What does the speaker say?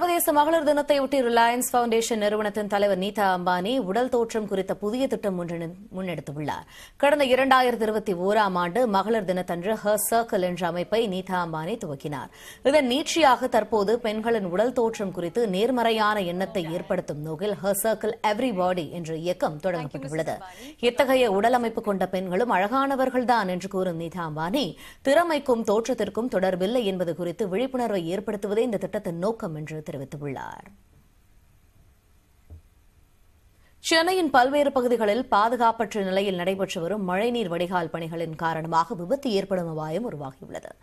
சர்வதேச மகளிர் தினத்தையொட்டி ரிலையன்ஸ் பவுண்டேஷன் நிறுவனத்தின் தலைவர் நீதா அம்பானி உடல் தோற்றம் குறித்த புதிய திட்டம் ஒன்று முன்னெடுத்துள்ளார் கடந்த இரண்டாயிரத்தி இருபத்தி ஒராம் ஆண்டு மகளிர் தினத்தன்று ஹர் சர்க்கிள் என்ற அமைப்பை நீதா அம்பானி துவக்கினார் இதன் நீட்சியாக தற்போது பெண்களின் உடல் தோற்றம் குறித்து நேர்மறையான எண்ணத்தை ஏற்படுத்தும் நோக்கில் ஹர் சர்க்கிள் எவ்ரி பாடி என்ற இயக்கம் தொடங்கப்பட்டுள்ளது இத்தகைய உடல் அமைப்பு கொண்ட பெண்களும் அழகானவர்கள்தான் என்று கூறும் நீதா அம்பானி திறமைக்கும் தோற்றத்திற்கும் தொடர்பில்லை என்பது குறித்து விழிப்புணர்வை ஏற்படுத்துவதே இந்த திட்டத்தின் நோக்கம் என்று தெரிவித்துள்ளார் சென்னையின் பல்வேறு பகுதிகளில் பாதுகாப்பற்ற நிலையில் நடைபெற்று வரும் மழைநீர் வடிகால் பணிகளின் காரணமாக விபத்து ஏற்படும் அபாயம் உருவாகியுள்ளது